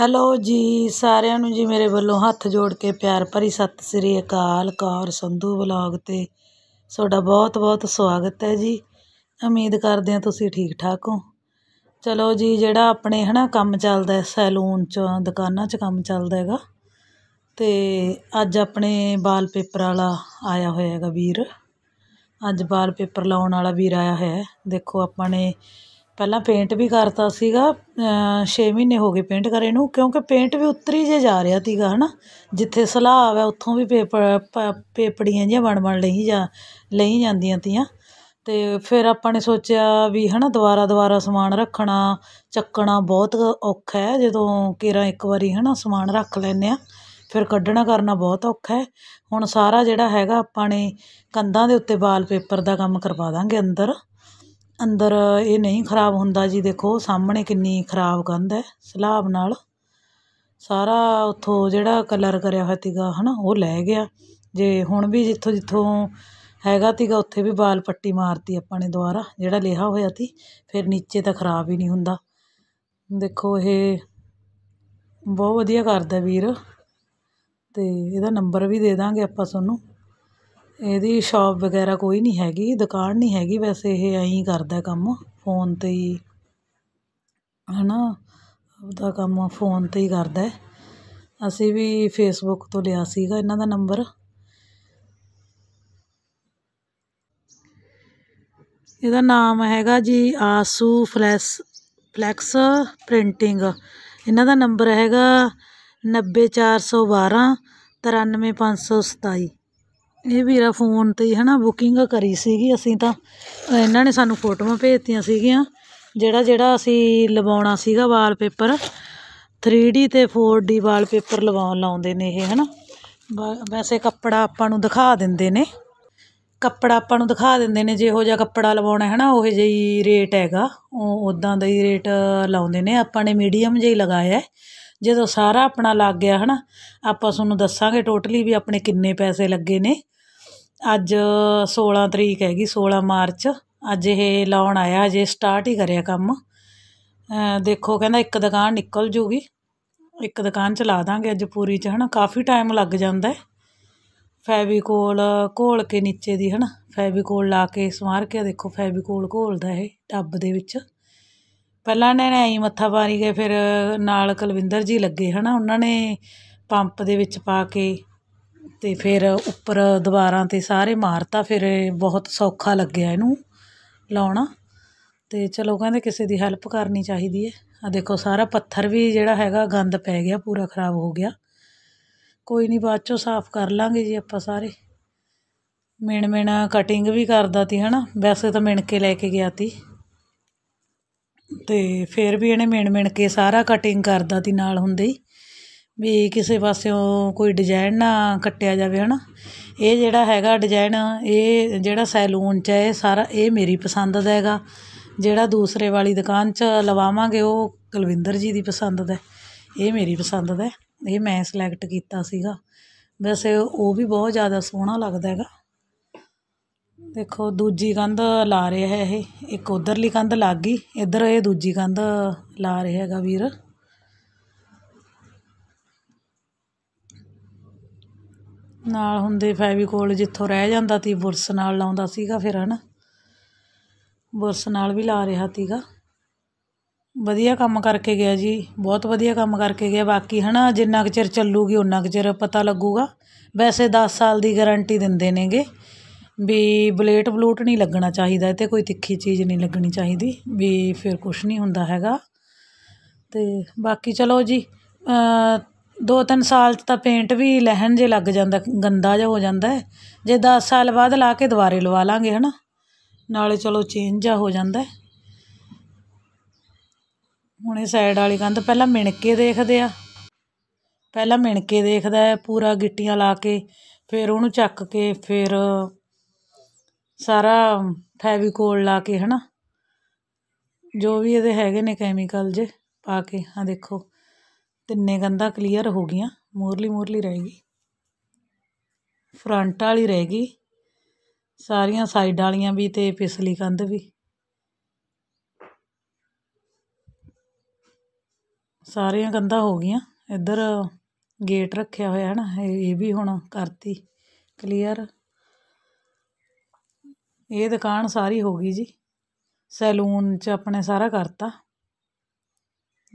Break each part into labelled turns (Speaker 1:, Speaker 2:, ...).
Speaker 1: hello ਜੀ ਸਾਰਿਆਂ ਨੂੰ ਜੀ ਮੇਰੇ ਵੱਲੋਂ ਹੱਥ ਜੋੜ ਕੇ ਪਿਆਰ ਭਰੀ ਸਤਿ ਸ੍ਰੀ ਅਕਾਲ ਕੌਰ ਸੰਧੂ ਬਲੌਗ ਤੇ ਤੁਹਾਡਾ ਬਹੁਤ-ਬਹੁਤ ਸਵਾਗਤ ਹੈ ਜੀ ਉਮੀਦ ਕਰਦੇ ਹਾਂ ਤੁਸੀਂ ਠੀਕ ਠਾਕ ਹੋ ਚਲੋ ਜੀ ਜਿਹੜਾ ਆਪਣੇ ਹਨਾ ਕੰਮ ਚੱਲਦਾ ਸੈਲੂਨ ਚ ਦੁਕਾਨਾਂ 'ਚ ਕੰਮ ਚੱਲਦਾ ਹੈਗਾ ਤੇ ਅੱਜ ਆਪਣੇ ਵਾਲ ਪੇਪਰ ਵਾਲਾ ਆਇਆ ਹੋਇਆ ਹੈਗਾ ਵੀਰ ਅੱਜ ਵਾਲ ਪੇਪਰ ਲਾਉਣ ਵਾਲਾ ਵੀਰ ਆਇਆ ਹੋਇਆ ਦੇਖੋ ਆਪਾਂ ਨੇ ਪਹਿਲਾਂ ਪੇਂਟ ਵੀ ਕਰਤਾ ਸੀਗਾ 6 ਮਹੀਨੇ ਹੋ ਗਏ ਪੇਂਟ ਕਰੇ ਨੂੰ ਕਿਉਂਕਿ ਪੇਂਟ ਵੀ ਉਤਰੀ ਜੇ ਜਾ ਰਿਹਾ ਤੀਗਾ ਹਨਾ ਜਿੱਥੇ ਸਲਾਵ ਹੈ ਉੱਥੋਂ ਵੀ ਪੇਪਰ ਪੇਪੜੀਆਂ ਜਿਹਾ ਬਣ ਬਣ ਲਈ ਜਾਂ ਲਈ ਜਾਂਦੀਆਂ ਤੀਆਂ ਤੇ ਫਿਰ ਆਪਾਂ ਨੇ ਸੋਚਿਆ ਵੀ ਹਨਾ ਦੁਬਾਰਾ ਦੁਬਾਰਾ ਸਮਾਨ ਰੱਖਣਾ ਚੱਕਣਾ ਬਹੁਤ ਔਖਾ ਹੈ ਜਦੋਂ ਕੇਰਾ ਇੱਕ ਵਾਰੀ ਹਨਾ ਸਮਾਨ ਰੱਖ ਲੈਨੇ ਆ ਫਿਰ ਕੱਢਣਾ ਕਰਨਾ ਬਹੁਤ ਔਖਾ ਹੈ ਹੁਣ ਸਾਰਾ ਜਿਹੜਾ ਹੈਗਾ ਆਪਾਂ ਨੇ ਕੰਧਾਂ ਦੇ ਉੱਤੇ ਵਾਲ ਪੇਪਰ ਦਾ ਕੰਮ ਕਰਵਾ ਦਾਂਗੇ ਅੰਦਰ ਅੰਦਰ ਇਹ ਨਹੀਂ ਖਰਾਬ ਹੁੰਦਾ ਜੀ ਦੇਖੋ ਸਾਹਮਣੇ ਕਿੰਨੀ ਖਰਾਬ ਕੰਧ ਹੈ ਸਲਾਬ ਨਾਲ ਸਾਰਾ ਉੱਥੋਂ ਜਿਹੜਾ ਕਲਰ ਕਰਿਆ ਹੋਇਆ ਤੀਗਾ ਹਨਾ ਉਹ ਲੈ ਗਿਆ ਜੇ ਹੁਣ ਵੀ ਜਿੱਥੋਂ ਜਿੱਥੋਂ ਹੈਗਾ ਤੀਗਾ ਉੱਥੇ ਵੀ ਬਾਲ ਪੱਟੀ ਮਾਰਤੀ ਆਪਾਂ ਨੇ ਦੁਆਰਾ ਜਿਹੜਾ ਲਿਹਾ ਹੋਇਆ ਸੀ ਫਿਰ ਨੀਚੇ ਤਾਂ ਖਰਾਬ ਹੀ ਨਹੀਂ ਹੁੰਦਾ ਦੇਖੋ ਇਹ ਬਹੁਤ ਵਧੀਆ ਕਰਦਾ ਵੀਰ ਤੇ ਇਹਦਾ ਨੰਬਰ ਵੀ ਦੇ ਦਾਂਗੇ ਆਪਾਂ ਤੁਹਾਨੂੰ ਇਹਦੀ ਸ਼ਾਪ ਵਗੈਰਾ ਕੋਈ ਨਹੀਂ ਹੈਗੀ ਦੁਕਾਨ ਨਹੀਂ ਹੈਗੀ ਵੈਸੇ ਇਹ ਐਂ ਕਰਦਾ ਕੰਮ ਫੋਨ 'ਤੇ ਹੀ ਹਨਾ ਉਹਦਾ ਕੰਮ ਫੋਨ 'ਤੇ ਹੀ ਕਰਦਾ ਅਸੀਂ ਵੀ ਫੇਸਬੁੱਕ ਤੋਂ ਲਿਆ ਸੀਗਾ ਇਹਨਾਂ ਦਾ ਨੰਬਰ ਇਹਦਾ ਨਾਮ ਹੈਗਾ ਜੀ ਆਸੂ ਫਲੈਸ ਫਲੈਕਸ ਪ੍ਰਿੰਟਿੰਗ ਇਹਨਾਂ ਦਾ ਨੰਬਰ ਹੈਗਾ 90412 93527 ਇਹ ਵੀਰਾ ਫੋਨ ਤੇ ਹਨਾ ਬੁਕਿੰਗ ਕਰੀ ਸੀਗੀ ਅਸੀਂ ਤਾਂ ਇਹਨਾਂ ਨੇ ਸਾਨੂੰ ਫੋਟੋਆਂ ਭੇਜਤੀਆਂ ਸੀਗੀਆਂ ਜਿਹੜਾ ਜਿਹੜਾ ਅਸੀਂ ਲਵਾਉਣਾ ਸੀਗਾ ਵਾਲਪੇਪਰ 3D ਤੇ 4D ਵਾਲਪੇਪਰ ਲਵਾਉਣ ਲਾਉਂਦੇ ਨੇ ਇਹ ਹਨਾ ਵੈਸੇ ਕੱਪੜਾ ਆਪਾਂ ਨੂੰ ਦਿਖਾ ਦਿੰਦੇ ਨੇ ਕੱਪੜਾ ਆਪਾਂ ਨੂੰ ਦਿਖਾ ਦਿੰਦੇ ਨੇ ਜਿਹੋ ਜਿਹਾ ਕੱਪੜਾ ਲਵਾਉਣਾ ਹੈ ਨਾ ਉਹ ਜਿਹੀ ਰੇਟ ਹੈਗਾ ਉਹ ਉਦਾਂ ਦਾ ਹੀ ਰੇਟ ਲਾਉਂਦੇ ਨੇ ਆਪਾਂ ਨੇ ਮੀਡੀਅਮ ਜਿਹਾ ਲਗਾਇਆ ਜਦੋਂ ਸਾਰਾ ਆਪਣਾ ਲੱਗ ਗਿਆ ਹੈ ਨਾ ਆਪਾਂ ਤੁਹਾਨੂੰ ਦੱਸਾਂਗੇ ਟੋਟਲੀ ਵੀ ਆਪਣੇ ਕਿੰਨੇ ਪੈਸੇ ਲੱਗੇ ਨੇ ਅੱਜ 16 ਤਰੀਕ ਹੈਗੀ 16 ਮਾਰਚ ਅੱਜ ਇਹ ਲਾਉਣ ਆਇਆ ਅਜੇ ਸਟਾਰਟ ਹੀ ਕਰਿਆ ਕੰਮ ਦੇਖੋ ਕਹਿੰਦਾ ਇੱਕ ਦੁਕਾਨ ਨਿਕਲ ਜੂਗੀ ਇੱਕ ਦੁਕਾਨ 'ਚ ਲਾ ਦਾਂਗੇ ਅੱਜ ਪੂਰੀ 'ਚ ਹਨਾ ਕਾਫੀ ਟਾਈਮ ਲੱਗ ਜਾਂਦਾ ਹੈ ਫੈਵੀਕੋਲ ਘੋਲ ਕੇ ਨੀਚੇ ਦੀ ਹਨਾ ਫੈਵੀਕੋਲ ਲਾ ਕੇ ਸਮਾਰ ਕੇ ਦੇਖੋ ਫੈਵੀਕੋਲ ਘੋਲਦਾ ਇਹ ਟੱਬ ਦੇ ਵਿੱਚ ਪਹਿਲਾਂ ਨੇ ਐਂ ਮੱਥਾ ਪਾਰੀ ਗਏ ਫਿਰ ਨਾਲ ਕੁਲਵਿੰਦਰ ਜੀ ਲੱਗੇ ਹਨਾ ਉਹਨਾਂ ਨੇ ਪੰਪ ਦੇ ਵਿੱਚ ਪਾ ਕੇ ਤੇ ਫਿਰ ਉੱਪਰ ਦੀਵਾਰਾਂ 'ਤੇ ਸਾਰੇ ਮਾਰਤਾ ਫਿਰ ਬਹੁਤ ਸੌਖਾ ਲੱਗਿਆ ਇਹਨੂੰ ਲਾਉਣਾ ਤੇ ਚਲੋ ਕਹਿੰਦੇ ਕਿਸੇ ਦੀ ਹੈਲਪ ਕਰਨੀ ਚਾਹੀਦੀ ਹੈ ਆ ਦੇਖੋ ਸਾਰਾ ਪੱਥਰ ਵੀ ਜਿਹੜਾ ਹੈਗਾ ਗੰਦ ਪੈ ਗਿਆ ਪੂਰਾ ਖਰਾਬ ਹੋ ਗਿਆ ਕੋਈ ਨਹੀਂ ਬਾਅਦ 'ਚੋਂ ਸਾਫ਼ ਕਰ ਲਾਂਗੇ ਜੀ ਆਪਾਂ ਸਾਰੇ ਮਿਣ ਮਿਣ ਕਟਿੰਗ ਵੀ ਕਰਦਾ ਤੀ ਹਨਾ ਵੈਸੇ ਤਾਂ ਮਿਣ ਕੇ ਲੈ ਕੇ ਗਿਆ ਤੀ ਤੇ ਫਿਰ ਵੀ ਇਹਨੇ ਮਿਣ ਮਿਣ ਕੇ ਸਾਰਾ ਕਟਿੰਗ ਕਰਦਾ ਤੀ ਨਾਲ ਹੁੰਦੇ ਹੀ ਵੀ ਕਿਸੇ ਪਾਸਿਓਂ ਕੋਈ ਡਿਜ਼ਾਈਨ ਨਾ ਕੱਟਿਆ ਜਾਵੇ ਹਨਾ ਇਹ ਜਿਹੜਾ ਹੈਗਾ ਡਿਜ਼ਾਈਨ ਇਹ ਜਿਹੜਾ ਸੈਲੂਨ 'ਚ ਹੈ ਸਾਰਾ ਇਹ ਮੇਰੀ ਪਸੰਦ ਦਾ ਹੈਗਾ ਜਿਹੜਾ ਦੂਸਰੇ ਵਾਲੀ ਦੁਕਾਨ 'ਚ ਲਵਾਵਾਂਗੇ ਉਹ ਕੁਲਵਿੰਦਰ ਜੀ ਦੀ ਪਸੰਦ ਦਾ ਇਹ ਮੇਰੀ ਪਸੰਦ ਦਾ ਇਹ ਮੈਂ ਸਿਲੈਕਟ ਕੀਤਾ ਸੀਗਾ ਵੈਸੇ ਉਹ ਵੀ ਬਹੁਤ ਜ਼ਿਆਦਾ ਸੋਹਣਾ ਲੱਗਦਾ ਹੈਗਾ ਦੇਖੋ ਦੂਜੀ ਕੰਧ ਲਾ ਰਿਹਾ ਹੈ ਇਹ ਇੱਕ ਉਧਰਲੀ ਕੰਧ ਲੱਗ ਗਈ ਇੱਧਰ ਇਹ ਦੂਜੀ ਕੰਧ ਲਾ ਰਿਹਾ ਹੈਗਾ ਵੀਰ ਨਾਲ ਹੁੰਦੇ ਫੈਵੀਕੋਲ ਜਿੱਥੋਂ ਰਹਿ ਜਾਂਦਾ ਸੀ ਬੁਰਸ ਨਾਲ ਲਾਉਂਦਾ ਸੀਗਾ ਫਿਰ ਹਨ ਬੁਰਸ ਨਾਲ ਵੀ ਲਾ ਰਿਹਾ ਸੀਗਾ ਵਧੀਆ ਕੰਮ ਕਰਕੇ ਗਿਆ ਜੀ ਬਹੁਤ ਵਧੀਆ ਕੰਮ ਕਰਕੇ ਗਿਆ ਬਾਕੀ ਹਨਾ ਜਿੰਨਾ ਕੁ ਚਿਰ ਚੱਲੂਗੀ ਉਹਨਾਂ ਕੁ ਚਿਰ ਪਤਾ ਲੱਗੂਗਾ ਵੈਸੇ 10 ਸਾਲ ਦੀ ਗਾਰੰਟੀ ਦਿੰਦੇ ਨੇਗੇ ਵੀ ਬਲੇਟ ਬਲੂਟ ਨਹੀਂ ਲੱਗਣਾ ਚਾਹੀਦਾ ਤੇ ਕੋਈ ਤਿੱਖੀ ਚੀਜ਼ ਨਹੀਂ ਲੱਗਣੀ ਚਾਹੀਦੀ ਵੀ ਫਿਰ ਕੁਝ ਨਹੀਂ ਹੁੰਦਾ ਹੈਗਾ ਤੇ ਬਾਕੀ ਚਲੋ ਜੀ ਦੋ ਤਿੰਨ ਸਾਲ ਤਾਂ ਪੇਂਟ ਵੀ ਲਹਿਣ ਜੇ ਲੱਗ ਜਾਂਦਾ ਗੰਦਾ ਜਿਹਾ ਹੋ ਜਾਂਦਾ ਜੇ 10 ਸਾਲ ਬਾਅਦ ਲਾ ਕੇ ਦੁਬਾਰੇ ਲਵਾ ਲਾਂਗੇ ਹਨਾ ਨਾਲੇ ਚਲੋ ਚੇਂਜ ਆ ਹੋ ਜਾਂਦਾ ਹੁਣ ਇਹ ਸਾਈਡ ਵਾਲੀ ਕੰਧ ਪਹਿਲਾਂ ਮਿਣ ਕੇ ਦੇਖਦੇ ਆ ਪਹਿਲਾਂ ਮਿਣ ਕੇ ਦੇਖਦਾ ਹੈ ਪੂਰਾ ਗਿੱਟੀਆਂ ਲਾ ਕੇ ਫਿਰ ਉਹਨੂੰ ਚੱਕ ਕੇ ਫਿਰ ਸਾਰਾ ਫੈਵੀਕੋਲ ਲਾ ਕੇ ਹਨਾ ਜੋ ਵੀ ਇਹਦੇ ਹੈਗੇ ਨੇ ਕੈਮੀਕਲ ਜੇ ਪਾ ਕੇ ਆ ਦੇਖੋ ਤਿੰਨੇ ਗੰਦਾ ਕਲੀਅਰ ਹੋ ਗਈਆਂ ਮੋਰਲੀ ਮੋਰਲੀ ਰਹਿ ਗਈ ਫਰੰਟ ਵਾਲੀ ਰਹਿ ਗਈ ਸਾਰੀਆਂ ਸਾਈਡ ਵਾਲੀਆਂ ਵੀ ਤੇ ਪਿਛਲੀ ਕੰਧ ਵੀ ਸਾਰੀਆਂ ਕੰਧਾਂ ਹੋ ਗਈਆਂ ਇੱਧਰ ਗੇਟ ਰੱਖਿਆ ਹੋਇਆ ਹੈ ਨਾ ਇਹ ਵੀ ਹੁਣ ਕਰਤੀ ਕਲੀਅਰ ਇਹ ਦੁਕਾਨ ਸਾਰੀ ਹੋ ਗਈ ਜੀ ਸੈਲੂਨ 'ਚ ਆਪਣੇ ਸਾਰਾ ਕਰਤਾ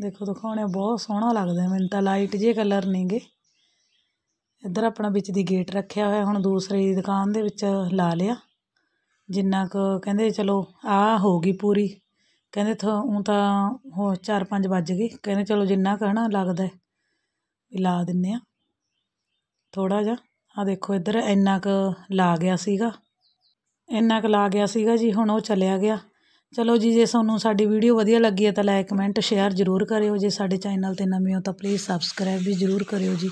Speaker 1: ਦੇਖੋ ਦਿਖਾਉਣੇ ਬਹੁਤ ਸੋਹਣਾ ਲੱਗਦਾ ਮੈਨੂੰ ਤਾਂ ਲਾਈਟ ਜੇ ਕਲਰ ਨੇਗੇ ਇੱਧਰ ਆਪਣਾ ਵਿੱਚ ਦੀ ਗੇਟ ਰੱਖਿਆ ਹੋਇਆ ਹੁਣ ਦੂਸਰੀ ਦੁਕਾਨ ਦੇ ਵਿੱਚ ਲਾ ਲਿਆ ਜਿੰਨਾ ਕ ਕਹਿੰਦੇ ਚਲੋ ਆ ਹੋ ਗਈ ਪੂਰੀ ਕਹਿੰਦੇ ਥੋਂ ਤਾਂ ਹੋ 4-5 ਵੱਜ ਗਏ ਕਹਿੰਦੇ ਚਲੋ ਜਿੰਨਾ ਕ ਹਨਾ ਲੱਗਦਾ ਵੀ ਲਾ ਦਿੰਨੇ ਆ ਥੋੜਾ ਜਿਹਾ ਆ ਦੇਖੋ ਇੱਧਰ ਇੰਨਾ ਕ ਲਾ ਗਿਆ ਸੀਗਾ ਇੰਨਾ ਕ ਲਾ ਗਿਆ ਸੀਗਾ ਜੀ ਹੁਣ ਉਹ ਚਲਿਆ ਗਿਆ ਚਲੋ ਜੀ ਜੇ ਤੁਹਾਨੂੰ ਸਾਡੀ ਵੀਡੀਓ ਵਧੀਆ ਲੱਗੀ ਹੈ ਤਾਂ ਲਾਈਕ ਕਮੈਂਟ ਸ਼ੇਅਰ ਜ਼ਰੂਰ ਕਰਿਓ ਜੇ ਸਾਡੇ ਚੈਨਲ 'ਤੇ ਨਵੇਂ ਹੋ ਤਾਂ ਪਲੀਜ਼ ਸਬਸਕ੍ਰਾਈਬ ਵੀ ਜ਼ਰੂਰ ਕਰਿਓ ਜੀ